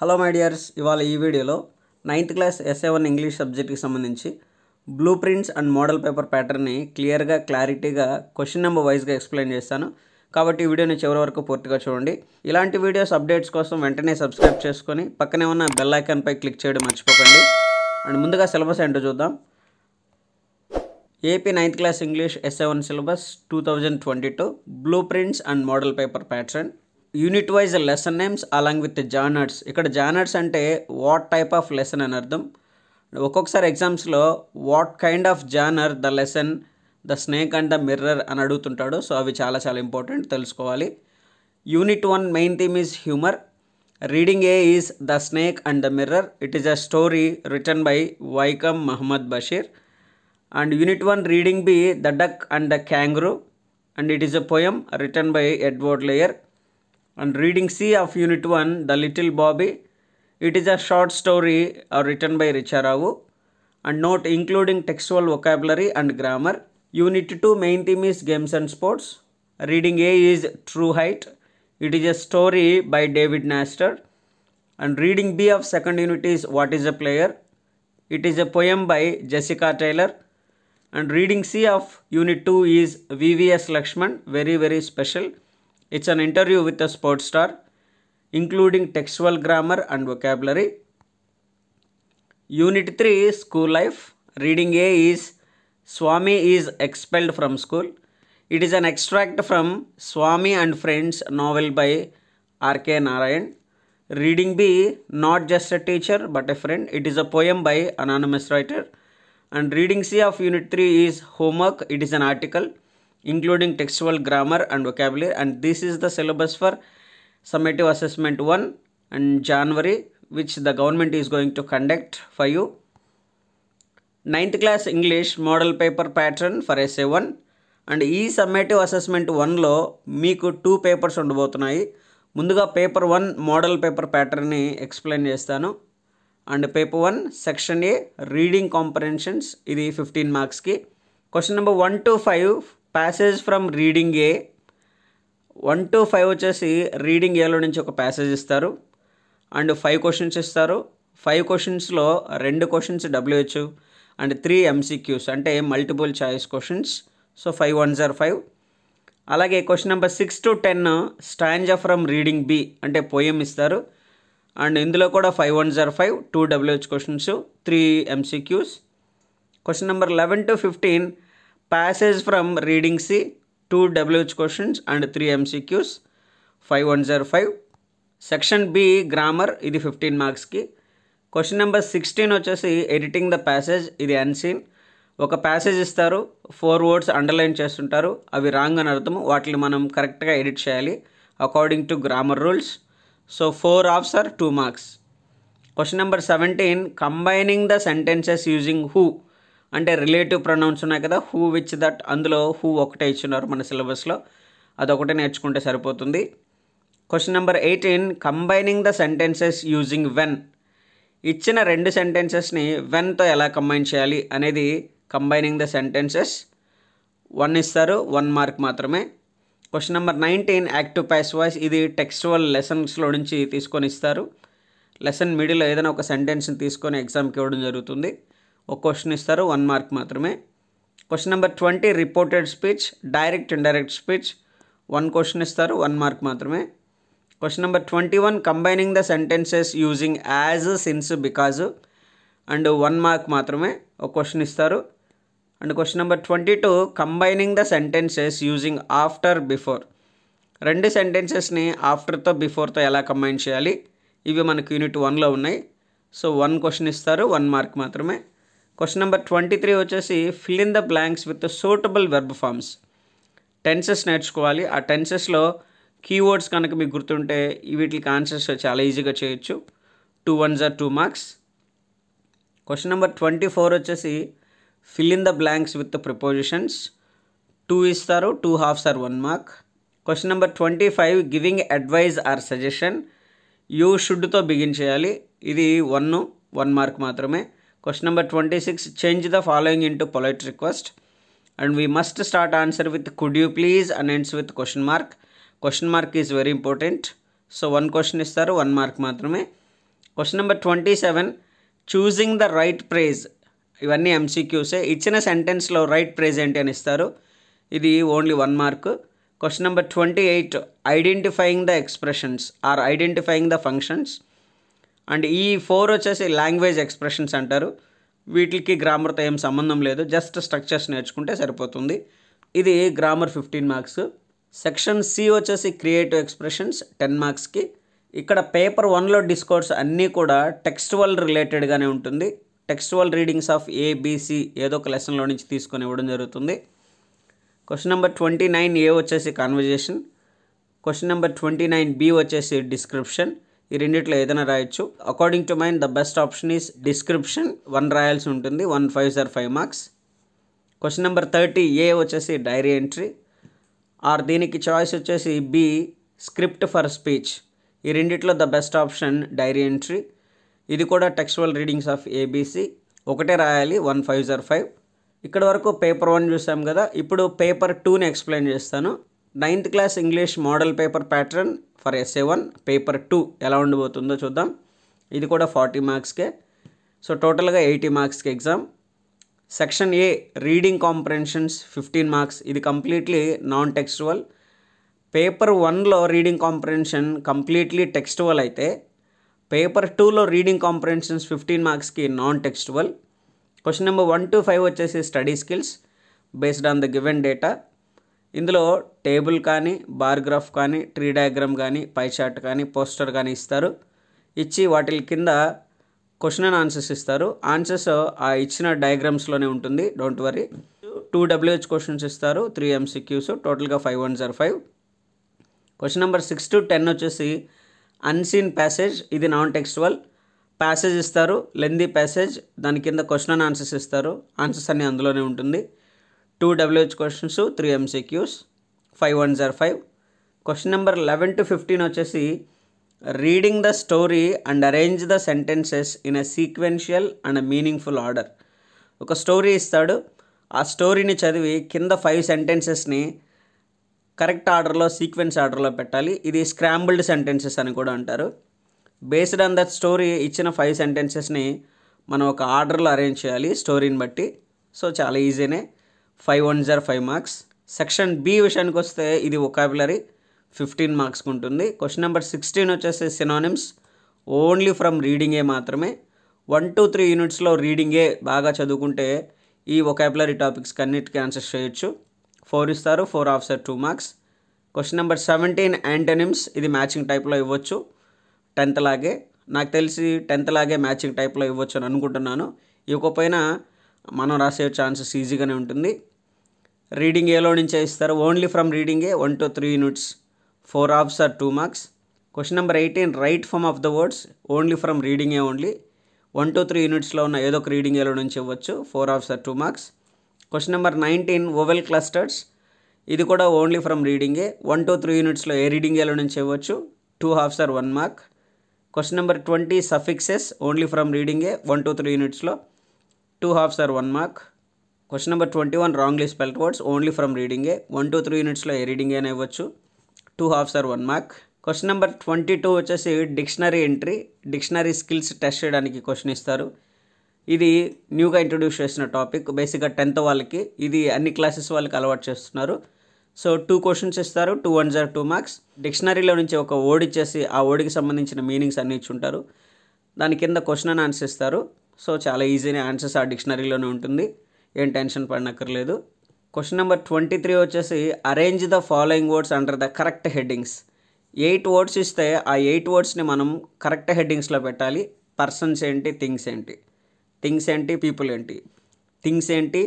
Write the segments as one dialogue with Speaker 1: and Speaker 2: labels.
Speaker 1: Hello my dears ఇవాళ ఈ వీడియోలో ninth class S A one English సబ్జెక్ట్కి సంబంధించి blue prints and model paper ప్యాటర్న్ని క్లియర్గా క్లారిటీగా క్వశ్చన్ నెంబర్ వైజ్గా ఎక్స్ప్లెయిన్ చేస్తాను కాబట్టి ఈ వీడియోని చివరి వరకు పూర్తిగా చూడండి ఇలాంటి వీడియోస్ అప్డేట్స్ కోసం వెంటనే సబ్స్క్రైబ్ చేసుకొని పక్కనే ఉన్న బెల్ ఐకాన్పై క్లిక్ చేయడం మర్చిపోకండి అండ్ ముందుగా సిలబస్ ఏంటో చూద్దాం AP ninth class English S A one syllabus two thousand twenty two blue prints and model paper pattern unit wise lesson names along with genres ఇక్కడ జానర్స్ అంటే వాట్ టైప్ ఆఫ్ లెసన్ అని అర్థం ఒక్కొక్కసారి ఎగ్జామ్స్లో what kind of genre the lesson the snake and the mirror అని అడుగుతుంటాడు so అవి చాలా చాలా ఇంపార్టెంట్ తెలుసుకోవాలి unit one main theme is humour reading A is the snake and the mirror it is a story written by Vaikom Muhammad Basheer and unit one reading B the duck and the kangaroo and it is a poem written by Edward Lear On reading C of Unit 1, The Little Bobby, it is a short story uh, written by Richard Richaravu. And note including textual vocabulary and grammar. Unit 2 main theme is games and sports. Reading A is True Height. It is a story by David Naster. And reading B of second unit is What is a Player? It is a poem by Jessica Taylor. And reading C of unit 2 is VVS Lakshman. Very, very special. It's an interview with a sports star, including textual grammar and vocabulary. Unit 3 is school life. Reading A is Swami is expelled from school. It is an extract from Swami and Friends novel by R.K. Narayan. Reading B, Not Just a Teacher But a Friend. It is a poem by anonymous writer. And reading C of Unit 3 is Homework. It is an article. including textual grammar and vocabulary and this is the syllabus for summative assessment 1 and January which the government is going to conduct for you. 9th class English model paper pattern for essay 1 and ఈ summative assessment వన్లో మీకు two papers ఉండబోతున్నాయి ముందుగా paper one model paper ప్యాటర్న్ని explain చేస్తాను and paper one section A reading comprehensions ఇది fifteen మార్క్స్కి question number one to five passage from reading A one to five వచ్చేసి రీడింగ్ ఏలో నుంచి ఒక ప్యాసేజ్ ఇస్తారు అండ్ ఫైవ్ క్వశ్చన్స్ ఇస్తారు ఫైవ్ క్వశ్చన్స్లో రెండు questions WH and three MCQs అంటే multiple choice questions so five one jar five అలాగే question number six to ten stand from reading B అంటే పోయం ఇస్తారు అండ్ ఇందులో కూడా five one jar five two WH questions three MCQs question number eleven to fifteen passage from reading passage two reading questions and three questions five one MCQs, five section B grammar ఇది fifteen మార్క్స్కి question number sixteen వచ్చేసి editing the passage ఇది unseen ఒక passage ఇస్తారు four words underline చేస్తుంటారు అవి wrong అని అర్థం వాటిని మనం కరెక్ట్గా ఎడిట్ చేయాలి according to grammar rules so four halves are two marks question number seventeen combining the sentences using who అంటే రిలేటివ్ ప్రొనౌన్స్ ఉన్నాయి కదా హూ విచ్ దట్ అందులో హూ ఒకటే ఇచ్చినారు మన సిలబస్లో అదొకటే నేర్చుకుంటే సరిపోతుంది question number eighteen combining the sentences using when ఇచ్చిన రెండు సెంటెన్సెస్ని వెన్తో ఎలా కంబైన్ చేయాలి అనేది కంబైనింగ్ ద సెంటెన్సెస్ వన్ ఇస్తారు వన్ మార్క్ మాత్రమే question number nineteen active passive voice ఇది టెక్స్టువల్ లెసన్స్లో నుంచి తీసుకొని ఇస్తారు లెసన్ మిడిల్ ఏదైనా ఒక సెంటెన్స్ని తీసుకొని ఎగ్జామ్కి ఇవ్వడం జరుగుతుంది ఒక క్వశ్చన్ ఇస్తారు వన్ మార్క్ మాత్రమే question number twenty reported speech direct indirect speech one question ఇస్తారు వన్ మార్క్ మాత్రమే question number twenty one combining the sentences using as since because and one mark మాత్రమే ఒక క్వశ్చన్ ఇస్తారు and question number twenty two combining the sentences using after before రెండు సెంటెన్సెస్ని ఆఫ్టర్తో బిఫోర్తో ఎలా combine చేయాలి ఇవి మనకు యూనిట్ వన్లో ఉన్నాయి సో వన్ క్వశ్చన్ ఇస్తారు వన్ మార్క్ మాత్రమే క్వశ్చన్ నెంబర్ ట్వంటీ త్రీ వచ్చేసి fill in the blanks with suitable verb forms tenses నేర్చుకోవాలి ఆ టెన్సెస్లో కీవర్డ్స్ కనుక మీకు గుర్తుంటే వీటికి ఆన్సర్స్ చాలా ఈజీగా చేయొచ్చు two ones are two marks question number twenty four వచ్చేసి fill in the blanks with prepositions two ఇస్తారు two halves are one mark question number twenty five giving advice or suggestion you షుడ్తో begin చేయాలి ఇది one one mark మాత్రమే Question number 26 Change the following into polite request. And we must start answer with could you please and ends with question mark. Question mark is very important. So one question is there, one mark matrame. Question number 27 Choosing the right phrase. ఇవన్నీ ఎంసీక్యూసే ఇచ్చిన సెంటెన్స్లో right praise ఏంటి అని ఇస్తారు ఇది only one mark question number twenty eight identifying the expressions or identifying the functions and ఈ four వచ్చేసి language expressions అంటారు వీటికి గ్రామర్తో ఏం సంబంధం లేదు జస్ట్ స్ట్రక్చర్స్ నేర్చుకుంటే సరిపోతుంది ఇది grammar fifteen marks section C వచ్చేసి క్రియేటివ్ ఎక్స్ప్రెషన్స్ టెన్ మార్క్స్కి ఇక్కడ పేపర్ వన్లో డిస్కోర్స్ అన్నీ కూడా టెక్స్టువల్ రిలేటెడ్గానే ఉంటుంది టెక్స్టువల్ రీడింగ్స్ ఆఫ్ ఏబిసి ఏదో ఒక లెసన్లో నుంచి తీసుకొని ఇవ్వడం జరుగుతుంది question number twenty nine A వచ్చేసి conversation question number twenty nine B వచ్చేసి డిస్క్రిప్షన్ ఈ రెండిట్లో ఏదైనా రాయొచ్చు according to mine the best option is description one రాయాల్సి ఉంటుంది one five sir five marks question number thirty A వచ్చేసి డైరీ ఎంట్రీ ఆర్ దీనికి చాయిస్ వచ్చేసి బి స్క్రిప్ట్ ఫర్ స్పీచ్ ఈ రెండిట్లో the best option diary entry ఇది కూడా textual readings of ABC ఒకటే రాయాలి వన్ ఫైవ్ జర్ ఫైవ్ ఇక్కడ వరకు పేపర్ వన్ చూసాం కదా ఇప్పుడు పేపర్ టూని ఎక్స్ప్లెయిన్ చేస్తాను ninth class English model paper pattern for S A one paper two ఎలా ఉండిపోతుందో చూద్దాం ఇది కూడా ఫార్టీ మార్క్స్కే సో టోటల్గా ఎయిటీ మార్క్స్కి exam section A reading comprehensions fifteen marks ఇది కంప్లీట్లీ నాన్ టెక్స్టువల్ పేపర్ వన్లో రీడింగ్ కాంప్రహెన్షన్ కంప్లీట్లీ టెక్స్టువల్ అయితే పేపర్ టూలో రీడింగ్ కాంప్రహెన్షన్స్ ఫిఫ్టీన్ మార్క్స్కి non textual question number one to five వచ్చేసి study skills based on the given data ఇందులో table కానీ bar graph కానీ tree diagram కానీ పై చార్ట్ కానీ పోస్టర్ కానీ ఇస్తారు ఇచ్చి వాటి కింద క్వశ్చన్ అండ్ ఆన్సర్స్ ఇస్తారు ఆన్సర్స్ ఆ ఇచ్చిన డయాగ్రామ్స్లోనే ఉంటుంది don't worry two WH questions ఇస్తారు త్రీ ఎంసీక్యూస్ టోటల్గా five one zero five question number six to ten వచ్చేసి అన్సీన్ ప్యాసేజ్ ఇది నాన్ టెక్స్టువల్ ప్యాసేజ్ ఇస్తారు లెందీ ప్యాసేజ్ దాని కింద క్వశ్చన్ అండ్ ఆన్సర్స్ ఇస్తారు ఆన్సర్స్ అన్నీ అందులోనే ఉంటుంది two WH questions three MCQs five ones are five question number eleven to fifteen వచ్చేసి reading the story and arrange the sentences in a sequential and meaningful order ఒక story ఇస్తాడు ఆ స్టోరీని చదివి కింద ఫైవ్ సెంటెన్సెస్ని కరెక్ట్ ఆర్డర్లో సీక్వెన్స్ ఆర్డర్లో పెట్టాలి ఇది స్క్రాంబుల్డ్ సెంటెన్సెస్ అని కూడా అంటారు బేస్డ్ ఆన్ దట్ స్టోరీ ఇచ్చిన ఫైవ్ సెంటెన్సెస్ని మనం ఒక ఆర్డర్లో అరేంజ్ చేయాలి స్టోరీని బట్టి సో చాలా ఈజీనే five one jar five marks section B విషయానికి వస్తే ఇది ఒకాబులరీ ఫిఫ్టీన్ మార్క్స్కి ఉంటుంది క్వశ్చన్ నెంబర్ సిక్స్టీన్ వచ్చేసి సినానిమ్స్ ఓన్లీ ఫ్రమ్ రీడింగే మాత్రమే వన్ టూ త్రీ యూనిట్స్లో రీడింగే బాగా చదువుకుంటే ఈ ఒకాబులరీ టాపిక్స్కి అన్నిటికీ ఆన్సర్స్ చేయొచ్చు ఫోర్ ఇస్తారు ఫోర్ ఆఫ్ are two marks question number seventeen antonyms ఇది మ్యాచింగ్ టైప్లో ఇవ్వచ్చు టెన్త్ లాగే నాకు తెలిసి టెన్త్ లాగే మ్యాచింగ్ టైప్లో ఇవ్వచ్చు అని అనుకుంటున్నాను ఇవ్వకపోయినా మనం రాసే ఛాన్సెస్ ఈజీగానే ఉంటుంది రీడింగ్ ఏలో నుంచే ఇస్తారు only from reading A one to three units four halves are two marks question number eighteen right form of the words only from reading A only one to three యూనిట్స్లో ఉన్న ఏదో ఒక reading ఏలో నుంచి ఇవ్వచ్చు four halves are two marks question number nineteen vowel clusters ఇది కూడా only from రీడింగే వన్ టు త్రీ యూనిట్స్లో ఏ రీడింగ్ ఏలో నుంచి ఇవ్వచ్చు two halves are one mark question number twenty suffixes only from రీడింగే వన్ టు త్రీ యూనిట్స్లో two halves are one mark question number twenty one wrongly spelt words only from రీడింగే one two three యూనిట్స్లో A reading అయినా ఇవ్వచ్చు two హాఫ్ are one mark question number twenty two వచ్చేసి dictionary entry dictionary skills test చేయడానికి question ఇస్తారు ఇది న్యూగా ఇంట్రడ్యూస్ చేసిన టాపిక్ బేసిక్గా టెన్త్ వాళ్ళకి ఇది అన్ని క్లాసెస్ వాళ్ళకి అలవాటు చేస్తున్నారు సో టూ క్వశ్చన్స్ ఇస్తారు two ones are two marks డిక్షనరీలో నుంచి ఒక ఓడిచ్చేసి ఆ ఓడికి సంబంధించిన మీనింగ్స్ అన్ని ఇచ్చి ఉంటారు దాని కింద క్వశ్చన్ అని ఆన్సర్ ఇస్తారు సో చాలా ఈజీనే ఆన్సర్స్ ఆ డిక్షనరీలోనే ఉంటుంది ఏం టెన్షన్ పడనక్కర్లేదు క్వశ్చన్ నెంబర్ ట్వంటీ త్రీ వచ్చేసి arrange the following words under the correct headings eight words ఇస్తే ఆ ఎయిట్ వర్డ్స్ని మనం కరెక్ట్ హెడ్డింగ్స్లో పెట్టాలి పర్సన్స్ ఏంటి థింగ్స్ ఏంటి థింగ్స్ ఏంటి పీపుల్ ఏంటి థింగ్స్ ఏంటి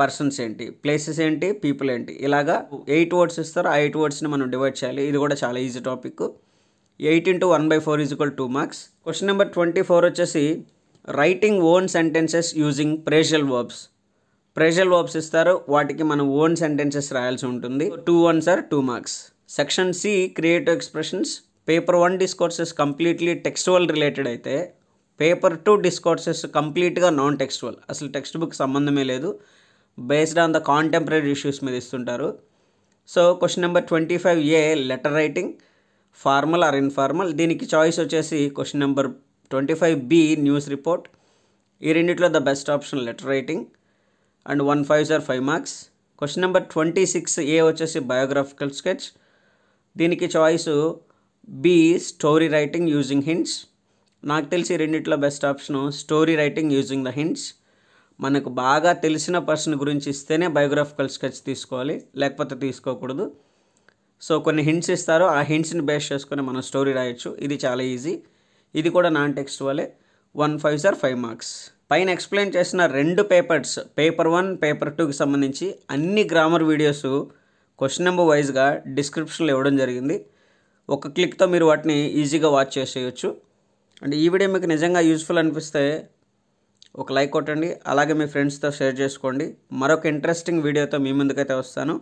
Speaker 1: పర్సన్స్ ఏంటి ప్లేసెస్ ఏంటి పీపుల్ ఏంటి ఇలాగా ఎయిట్ వర్డ్స్ ఇస్తారు ఆ ఎయిట్ వర్డ్స్ని మనం డివైడ్ చేయాలి ఇది కూడా చాలా easy topic eight into one by four is equal two marks question number twenty four వచ్చేసి writing own sentences using phrasal verbs phrasal verbs ఇస్తారు వాటికి మనం ఓన్ సెంటెన్సెస్ రాయాల్సి ఉంటుంది two ones are two marks section C creative expressions paper one discourses completely textual related అయితే paper two discourses కంప్లీట్గా non textual అసలు textbook సంబంధమే లేదు based on the contemporary issues మీద ఇస్తుంటారు so question number twenty five A letter writing formal or informal దీనికి choice వచ్చేసి question number twenty five B news report ఈ రెండిట్లో the best option letter writing and one five sir five marks question number twenty six A వచ్చేసి biographical sketch దీనికి choice B story writing using hints నాకు తెలిసి రెండిట్లో best option story writing using the hints మనకు బాగా తెలిసిన person గురించి ఇస్తేనే బయోగ్రాఫికల్ స్కెచ్ తీసుకోవాలి లేకపోతే తీసుకోకూడదు సో కొన్ని హింట్స్ ఇస్తారు ఆ హింట్స్ని బేస్ చేసుకొని మనం స్టోరీ రాయొచ్చు ఇది చాలా ఈజీ ఇది కూడా నాన్ టెక్స్ట్ టెక్స్టువలే one five sir five marks పైన ఎక్స్ప్లెయిన్ చేసిన రెండు పేపర్స్ పేపర్ వన్ పేపర్ టూకి సంబంధించి అన్ని గ్రామర్ వీడియోస్ క్వశ్చన్ నెంబర్ వైజ్గా డిస్క్రిప్షన్లో ఇవ్వడం జరిగింది ఒక క్లిక్తో మీరు వాటిని ఈజీగా వాచ్ చేసేయచ్చు అండ్ ఈ వీడియో మీకు నిజంగా యూస్ఫుల్ అనిపిస్తే ఒక లైక్ కొట్టండి అలాగే మీ ఫ్రెండ్స్తో షేర్ చేసుకోండి మరొక ఇంట్రెస్టింగ్ వీడియోతో మీ ముందుకైతే వస్తాను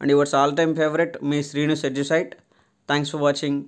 Speaker 1: and yours all time favourite మీ శ్రీను సెడ్జిసైట్ థ్యాంక్స్ ఫర్ వాచింగ్